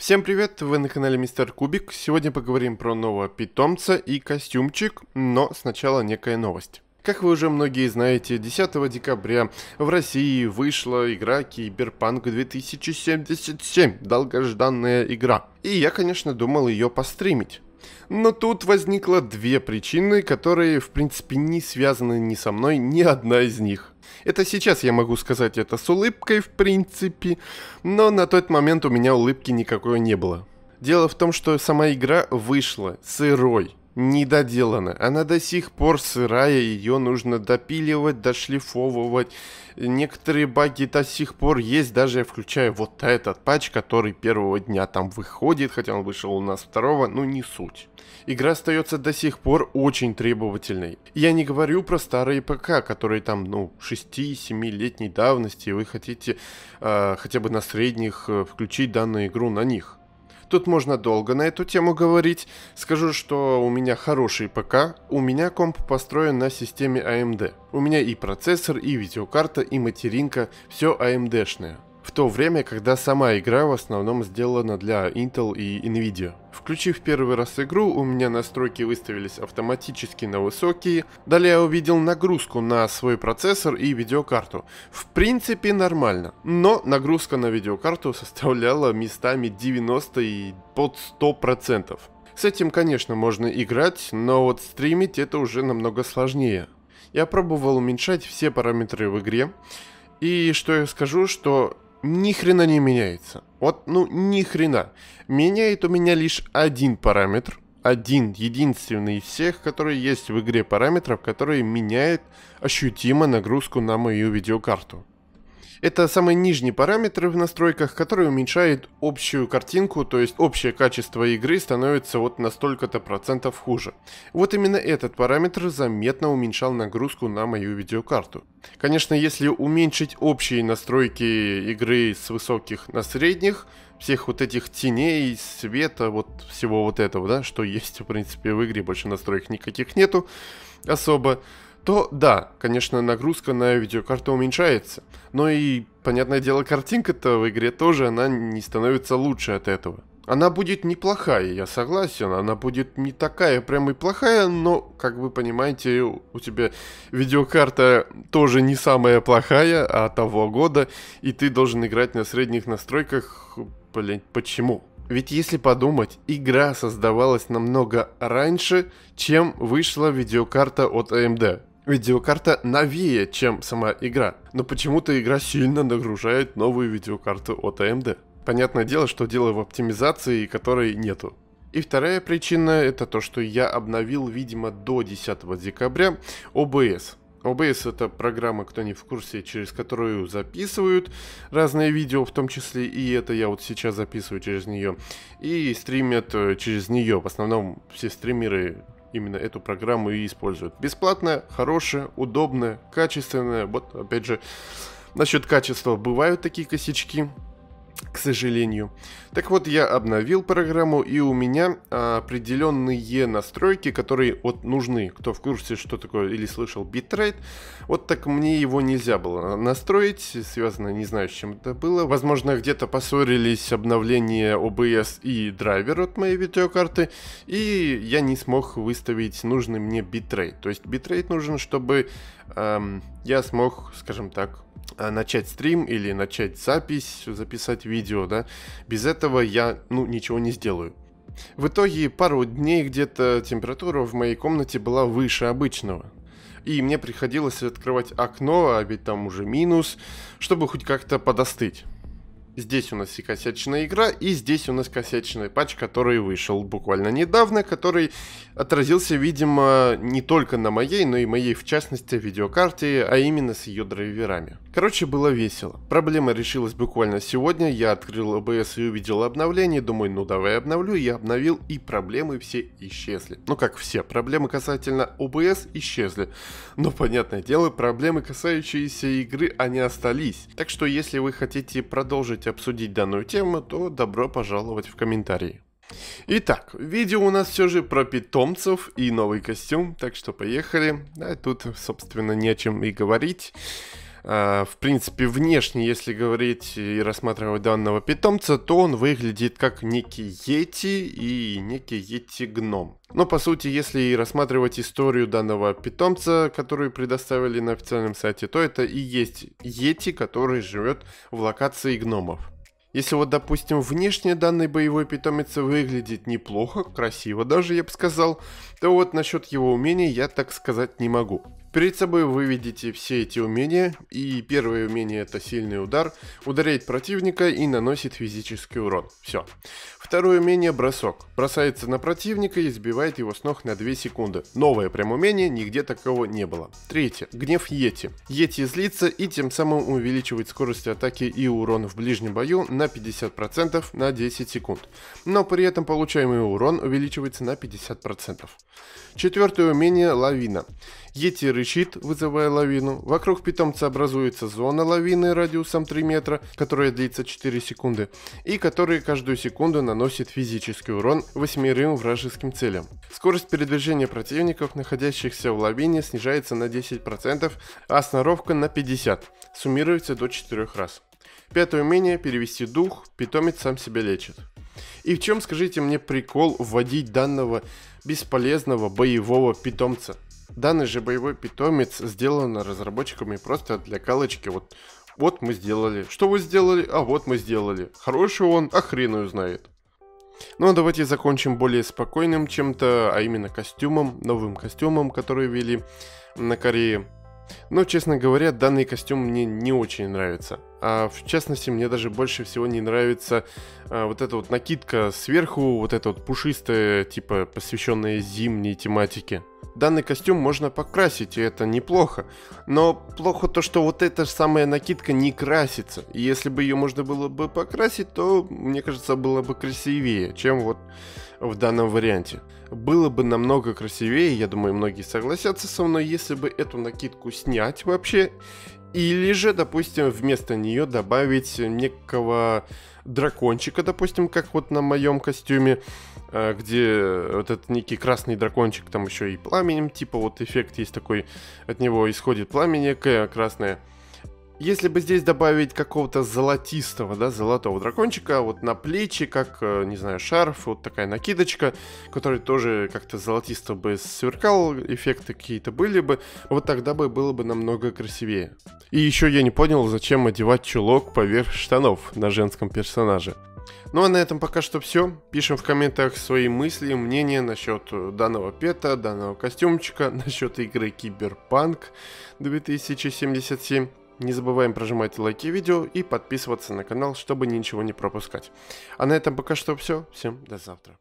Всем привет, вы на канале Мистер Кубик. Сегодня поговорим про нового питомца и костюмчик, но сначала некая новость. Как вы уже многие знаете, 10 декабря в России вышла игра Киберпанк 2077, долгожданная игра. И я, конечно, думал ее постримить. Но тут возникло две причины, которые, в принципе, не связаны ни со мной, ни одна из них. Это сейчас я могу сказать это с улыбкой, в принципе, но на тот момент у меня улыбки никакой не было. Дело в том, что сама игра вышла сырой не Она до сих пор сырая, ее нужно допиливать, дошлифовывать. Некоторые баги до сих пор есть, даже я включаю вот этот патч, который первого дня там выходит, хотя он вышел у нас второго, но ну, не суть. Игра остается до сих пор очень требовательной. Я не говорю про старые ПК, которые там, ну, 6-7-летней давности, и вы хотите э, хотя бы на средних э, включить данную игру на них. Тут можно долго на эту тему говорить. Скажу, что у меня хороший ПК, у меня комп построен на системе AMD. У меня и процессор, и видеокарта, и материнка, все AMD-шное в то время, когда сама игра в основном сделана для Intel и Nvidia. Включив первый раз игру, у меня настройки выставились автоматически на высокие. Далее я увидел нагрузку на свой процессор и видеокарту. В принципе нормально, но нагрузка на видеокарту составляла местами 90 и под 100%. С этим, конечно, можно играть, но вот стримить это уже намного сложнее. Я пробовал уменьшать все параметры в игре, и что я скажу, что ни хрена не меняется. Вот, ну, ни хрена. Меняет у меня лишь один параметр. Один, единственный из всех, которые есть в игре параметров, который меняет ощутимо нагрузку на мою видеокарту. Это самый нижний параметр в настройках, который уменьшает общую картинку, то есть общее качество игры становится вот на столько-то процентов хуже. Вот именно этот параметр заметно уменьшал нагрузку на мою видеокарту. Конечно, если уменьшить общие настройки игры с высоких на средних, всех вот этих теней, света, вот всего вот этого, да, что есть, в принципе, в игре, больше настроек никаких нету особо, то да, конечно, нагрузка на видеокарту уменьшается. Но и, понятное дело, картинка-то в игре тоже, она не становится лучше от этого. Она будет неплохая, я согласен, она будет не такая прям и плохая, но, как вы понимаете, у тебя видеокарта тоже не самая плохая, а того года, и ты должен играть на средних настройках, блин, почему? Ведь если подумать, игра создавалась намного раньше, чем вышла видеокарта от AMD видеокарта новее, чем сама игра, но почему-то игра сильно нагружает новую видеокарту от AMD. Понятное дело, что дело в оптимизации, которой нету. И вторая причина это то, что я обновил, видимо, до 10 декабря OBS. OBS это программа, кто не в курсе, через которую записывают разные видео, в том числе и это я вот сейчас записываю через нее. И стримят э, через нее. В основном все стримеры именно эту программу и используют. Бесплатная, хорошая, удобная, качественная. Вот, опять же, насчет качества бывают такие косячки к сожалению. Так вот, я обновил программу, и у меня а, определенные настройки, которые вот нужны. Кто в курсе, что такое или слышал битрейт, вот так мне его нельзя было настроить, связано, не знаю, с чем это было. Возможно, где-то поссорились обновления OBS и драйвер от моей видеокарты, и я не смог выставить нужный мне битрейт. То есть битрейт нужен, чтобы я смог, скажем так, э, начать стрим или начать запись, записать видео, да. Без этого я, ну, ничего не сделаю. В итоге пару дней где-то температура в моей комнате была выше обычного. И мне приходилось открывать окно, а ведь там уже минус, чтобы хоть как-то подостыть. Здесь у нас и косячная игра, и здесь у нас косячный патч, который вышел буквально недавно, который отразился, видимо, не только на моей, но и моей в частности видеокарте, а именно с ее драйверами. Короче, было весело. Проблема решилась буквально сегодня, я открыл OBS и увидел обновление, думаю, ну давай обновлю, я обновил, и проблемы все исчезли. Ну как все, проблемы касательно OBS исчезли, но понятное дело, проблемы касающиеся игры, они остались. Так что если вы хотите продолжить обсудить данную тему, то добро пожаловать в комментарии. Итак, видео у нас все же про питомцев и новый костюм, так что поехали. А тут, собственно, не о чем и говорить. А, в принципе, внешне, если говорить и рассматривать данного питомца, то он выглядит как некий Йети и некий Йети-гном. Но, по сути, если рассматривать историю данного питомца, которую предоставили на официальном сайте, то это и есть Йети, который живет в локации гномов. Если вот, допустим, внешне данный боевой питомец выглядит неплохо, красиво даже, я бы сказал, то вот насчет его умений я так сказать не могу. Перед собой вы видите все эти умения, и первое умение это сильный удар, ударяет противника и наносит физический урон. Все. Второе умение бросок. Бросается на противника и сбивает его с ног на 2 секунды. Новое прям умение, нигде такого не было. Третье. Гнев Йети. Йети злится и тем самым увеличивает скорость атаки и урон в ближнем бою на 50% на 10 секунд. Но при этом получаемый урон увеличивается на 50%. Четвертое умение лавина. Йети кричит, вызывая лавину. Вокруг питомца образуется зона лавины радиусом 3 метра, которая длится 4 секунды, и которая каждую секунду наносит физический урон восьмерым вражеским целям. Скорость передвижения противников, находящихся в лавине, снижается на 10%, а сноровка на 50%, суммируется до 4 раз. Пятое умение – перевести дух, питомец сам себя лечит. И в чем, скажите мне, прикол вводить данного бесполезного боевого питомца – Данный же боевой питомец сделан разработчиками просто для галочки. Вот, вот мы сделали. Что вы сделали? А вот мы сделали. Хороший он, а хрен знает. Ну а давайте закончим более спокойным чем-то, а именно костюмом, новым костюмом, который ввели на Корее. Но, честно говоря, данный костюм мне не очень нравится. А, в частности, мне даже больше всего не нравится а, вот эта вот накидка сверху, вот эта вот пушистая, типа посвященная зимней тематике. Данный костюм можно покрасить, и это неплохо. Но плохо то, что вот эта же самая накидка не красится. И если бы ее можно было бы покрасить, то, мне кажется, было бы красивее, чем вот в данном варианте. Было бы намного красивее, я думаю, многие согласятся со мной, если бы эту накидку снять вообще или же, допустим, вместо нее добавить некого дракончика, допустим, как вот на моем костюме, э, где вот этот некий красный дракончик, там еще и пламенем, типа вот эффект есть такой, от него исходит пламя красное, если бы здесь добавить какого-то золотистого, да, золотого дракончика, вот на плечи, как, э, не знаю, шарф, вот такая накидочка, который тоже как-то золотисто бы сверкал, эффекты какие-то были бы, вот тогда бы было бы намного красивее. И еще я не понял, зачем одевать чулок поверх штанов на женском персонаже. Ну а на этом пока что все. Пишем в комментах свои мысли, мнения насчет э, данного пета, данного костюмчика, насчет игры Киберпанк 2077. Не забываем прожимать лайки видео и подписываться на канал, чтобы ничего не пропускать. А на этом пока что все. Всем до завтра.